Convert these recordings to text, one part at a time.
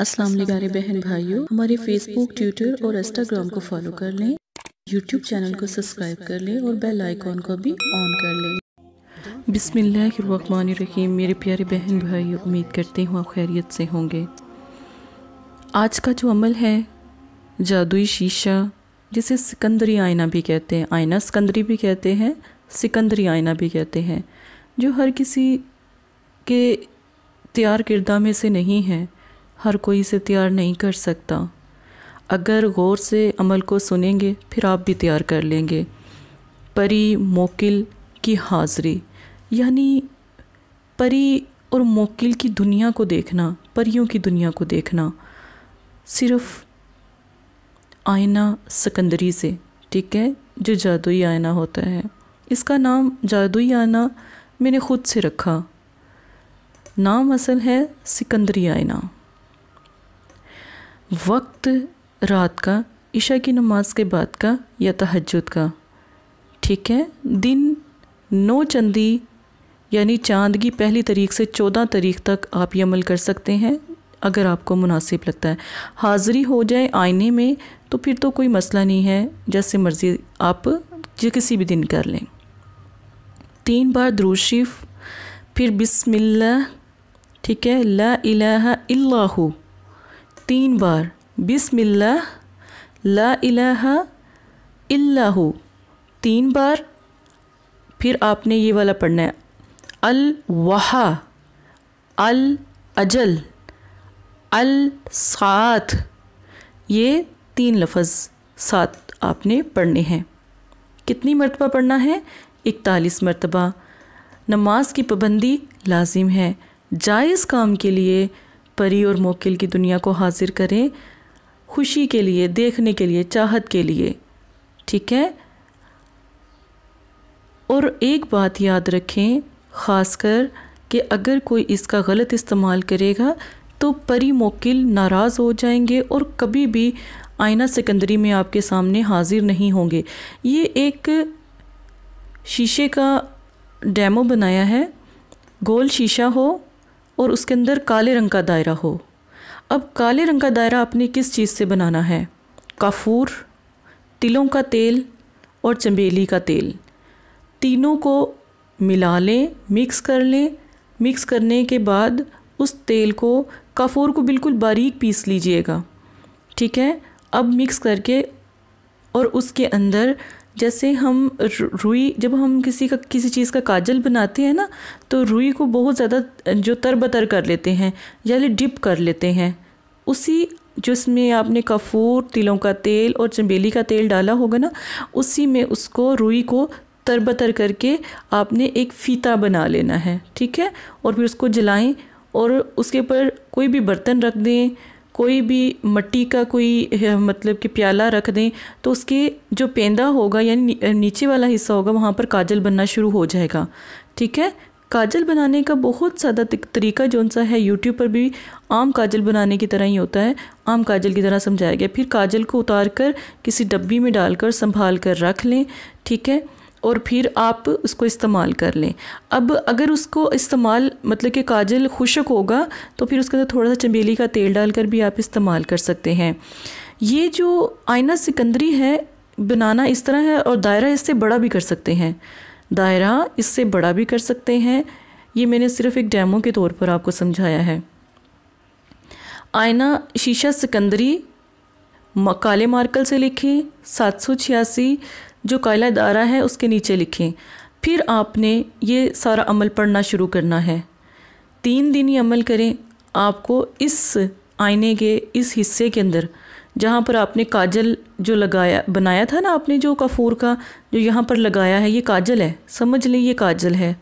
अस्सलाम प्यारे बहन भाइयों हमारे फेसबुक ट्विटर और इंस्टाग्राम को फॉलो कर लें यूट्यूब चैनल को सब्सक्राइब कर लें और बेल आइकॉन को भी ऑन कर लें बिसमीम मेरे प्यारे बहन भाई उम्मीद करते हूँ आप खैरियत से होंगे आज का जो अमल है जादुई शीशा जिसे सिकंदरी आयना भी कहते हैं आयना सिकंदरी भी कहते हैं सिकंदरी आयना भी कहते हैं जो हर किसी के तैयार किरदा में से नहीं है हर कोई इसे तैयार नहीं कर सकता अगर गौर से अमल को सुनेंगे फिर आप भी तैयार कर लेंगे परी मोकिल की हाज़री यानी परी और मोकिल की दुनिया को देखना परियों की दुनिया को देखना सिर्फ आयना सकंदरी से ठीक है जो जादुई आयना होता है इसका नाम जादुई आयना मैंने ख़ुद से रखा नाम असल है सिकंदरी आयना वक्त रात का इशा की नमाज के बाद का या तहजद का ठीक है दिन नौ चंदी यानी चांद की पहली तारीख से चौदह तारीख तक आप ये अमल कर सकते हैं अगर आपको मुनासिब लगता है हाज़री हो जाए आईने में तो फिर तो कोई मसला नहीं है जैसे मर्ज़ी आप जो किसी भी दिन कर लें तीन बार द्रोशिफ़ फिर बिसमिल्ला ठीक है ला इलाहा इल्लाहु तीन बार बिस्मिल्लाह ला इलाहा इल्लाहु तीन बार फिर आपने ये वाला पढ़ना है अल वहा अल अजल अल साथ ये तीन लफ्ज़ सात आपने पढ़ने हैं कितनी मरतबा पढ़ना है इकतालीस मरतबा नमाज की पाबंदी लाजिम है जायज़ काम के लिए परी और मोकिल की दुनिया को हाजिर करें खुशी के लिए देखने के लिए चाहत के लिए ठीक है और एक बात याद रखें ख़ासकर कि अगर कोई इसका गलत इस्तेमाल करेगा तो परी मोकिल नाराज़ हो जाएंगे और कभी भी आईना सिकंदरी में आपके सामने हाजिर नहीं होंगे ये एक शीशे का डेमो बनाया है गोल शीशा हो और उसके अंदर काले रंग का दायरा हो अब काले रंग का दायरा आपने किस चीज़ से बनाना है काफूर तिलों का तेल और चमेली का तेल तीनों को मिला लें मिक्स कर लें मिक्स करने के बाद उस तेल को काफूर को बिल्कुल बारीक पीस लीजिएगा ठीक है अब मिक्स करके और उसके अंदर जैसे हम रुई जब हम किसी का किसी चीज़ का काजल बनाते हैं ना तो रुई को बहुत ज़्यादा जो तर बतर कर लेते हैं यानी डिप कर लेते हैं उसी जिसमें आपने कफूर तिलों का तेल और चम्बेली का तेल डाला होगा ना उसी में उसको रुई को तर बतर करके आपने एक फीता बना लेना है ठीक है और फिर उसको जलाएं और उसके ऊपर कोई भी बर्तन रख दें कोई भी मिट्टी का कोई मतलब कि प्याला रख दें तो उसके जो पेंदा होगा यानी नीचे वाला हिस्सा होगा वहाँ पर काजल बनना शुरू हो जाएगा ठीक है काजल बनाने का बहुत सादा तरीका जो सा है यूट्यूब पर भी आम काजल बनाने की तरह ही होता है आम काजल की तरह समझाया गया फिर काजल को उतार कर किसी डब्बी में डालकर संभाल कर रख लें ठीक है और फिर आप उसको इस्तेमाल कर लें अब अगर उसको इस्तेमाल मतलब कि काजल खुशक होगा तो फिर उसके अंदर थोड़ा सा चमेली का तेल डालकर भी आप इस्तेमाल कर सकते हैं ये जो आयना सिकंदरी है बनाना इस तरह है और दायरा इससे बड़ा भी कर सकते हैं दायरा इससे बड़ा भी कर सकते हैं ये मैंने सिर्फ़ एक डैमो के तौर पर आपको समझाया है आयना शीशा सिकंदरी काले मार्कल से लिखें सात सौ छियासी जो कायला दारा है उसके नीचे लिखें फिर आपने ये सारा अमल पढ़ना शुरू करना है तीन दिन ये अमल करें आपको इस आईने के इस हिस्से के अंदर जहाँ पर आपने काजल जो लगाया बनाया था ना आपने जो कफूर का जो यहाँ पर लगाया है ये काजल है समझ लें ये काजल है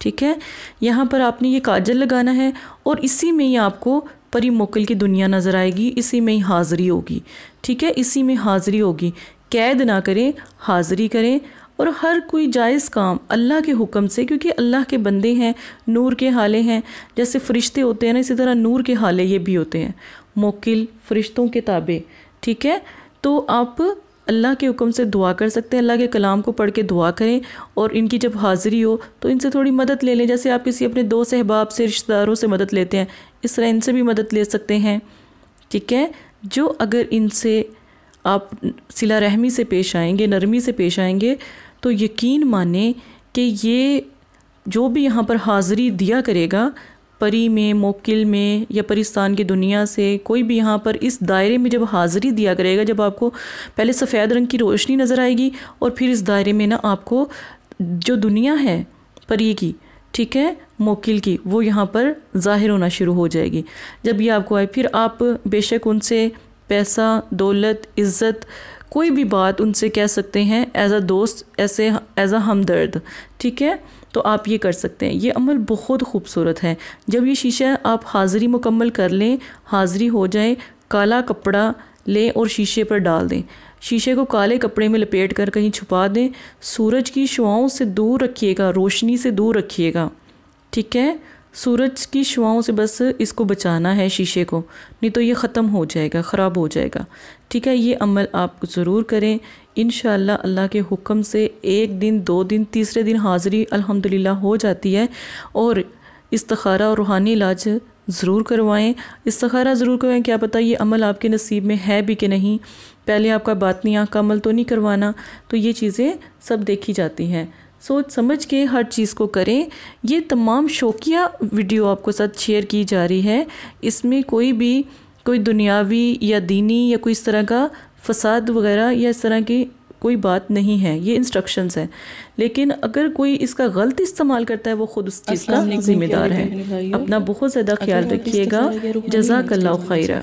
ठीक है यहाँ पर आपने ये काजल लगाना है और इसी में ही आपको परी मोकल की दुनिया नज़र आएगी इसी में ही हाज़री होगी ठीक है इसी में हाज़री होगी कैद ना करें हाज़री करें और हर कोई जायज़ काम अल्लाह के हुक्म से क्योंकि अल्लाह के बंदे हैं नूर के हाले हैं जैसे फ़रिश्ते होते हैं ना इसी तरह नूर के हाले ये भी होते हैं मोकिल फ़रिश्तों के ताबे ठीक है तो आप अल्लाह के हुक्म से दुआ कर सकते हैं अल्लाह के कलाम को पढ़ के दुआ करें और इनकी जब हाज़िरी हो तो इनसे थोड़ी मदद ले लें जैसे आप किसी अपने दोस्त अहबाब से रिश्तेदारों से मदद लेते हैं इस तरह इनसे भी मदद ले सकते हैं ठीक है जो अगर इनसे आप सिला रहमी से पेश आएंगे नरमी से पेश आएंगे तो यकीन माने कि ये जो भी यहाँ पर हाज़िरी दिया करेगा परी में मोकिल में या परिस्तान की दुनिया से कोई भी यहाँ पर इस दायरे में जब हाज़री दिया करेगा जब आपको पहले सफ़ेद रंग की रोशनी नज़र आएगी और फिर इस दायरे में ना आपको जो दुनिया है परी की ठीक है मोकिल की वो यहाँ पर ज़ाहिर होना शुरू हो जाएगी जब ये आपको आए फिर आप बेशक उनसे पैसा दौलत इज़्ज़त कोई भी बात उनसे कह सकते हैं एज़ अ दोस्त ऐसे एज़ अ हमदर्द ठीक है तो आप ये कर सकते हैं ये अमल बहुत खूबसूरत है जब ये शीशा आप हाज़री मुकम्मल कर लें हाज़री हो जाए काला कपड़ा लें और शीशे पर डाल दें शीशे को काले कपड़े में लपेट कर कहीं छुपा दें सूरज की शुआओं से दूर रखिएगा रोशनी से दूर रखिएगा ठीक है सूरज की शुआओं से बस इसको बचाना है शीशे को नहीं तो ये ख़त्म हो जाएगा ख़राब हो जाएगा ठीक है ये अमल आप ज़रूर करें इन अल्लाह के हुक्म से एक दिन दो दिन तीसरे दिन हाज़री अल्हम्दुलिल्लाह हो जाती है और इस्तखारा और रूहानी इलाज ज़रूर करवाएं इस्तखारा ज़रूर करवाएं क्या पता ये अमल आपके नसीब में है भी कि नहीं पहले आपका बातनी आँख का अमल तो नहीं करवाना तो ये चीज़ें सब देखी जाती हैं सोच समझ के हर चीज़ को करें ये तमाम शौकिया वीडियो आपको साथ शेयर की जा रही है इसमें कोई भी कोई दुनियावी या दीनी या कोई इस तरह का फसाद वगैरह या इस तरह की कोई बात नहीं है ये इंस्ट्रक्शंस हैं लेकिन अगर कोई इसका गलत इस्तेमाल करता है वो खुद उस चीज़ का जिम्मेदार है अपना बहुत ज़्यादा ख्याल रखिएगा अल्लाह खैरा